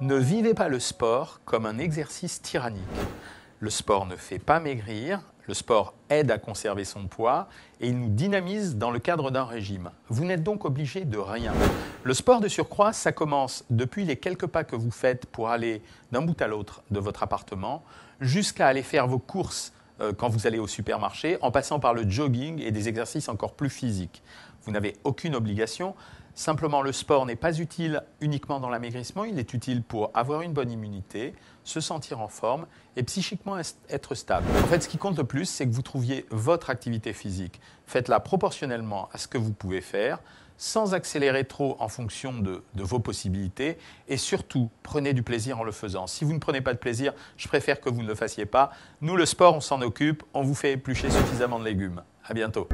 Ne vivez pas le sport comme un exercice tyrannique. Le sport ne fait pas maigrir, le sport aide à conserver son poids et il nous dynamise dans le cadre d'un régime. Vous n'êtes donc obligé de rien. Le sport de surcroît, ça commence depuis les quelques pas que vous faites pour aller d'un bout à l'autre de votre appartement, jusqu'à aller faire vos courses euh, quand vous allez au supermarché, en passant par le jogging et des exercices encore plus physiques. Vous n'avez aucune obligation. Simplement, le sport n'est pas utile uniquement dans l'amaigrissement, il est utile pour avoir une bonne immunité, se sentir en forme et psychiquement être stable. En fait, ce qui compte le plus, c'est que vous trouviez votre activité physique. Faites-la proportionnellement à ce que vous pouvez faire sans accélérer trop en fonction de, vos possibilités. Et surtout, prenez du plaisir en le faisant. Si vous ne prenez pas de plaisir, je préfère que vous ne le fassiez pas. Nous, le sport, on s'en occupe. On vous fait éplucher suffisamment de légumes. À bientôt.